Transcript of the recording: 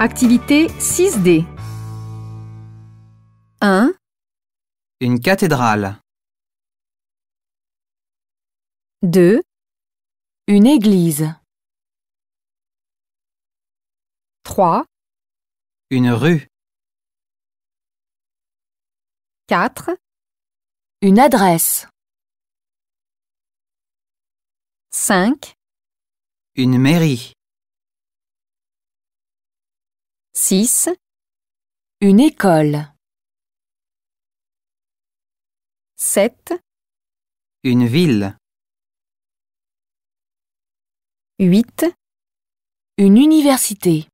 Activité 6D 1. Une cathédrale 2. Une église 3. Une rue 4. Une adresse 5. Une mairie 6. Une école. 7. Une ville. 8. Une université.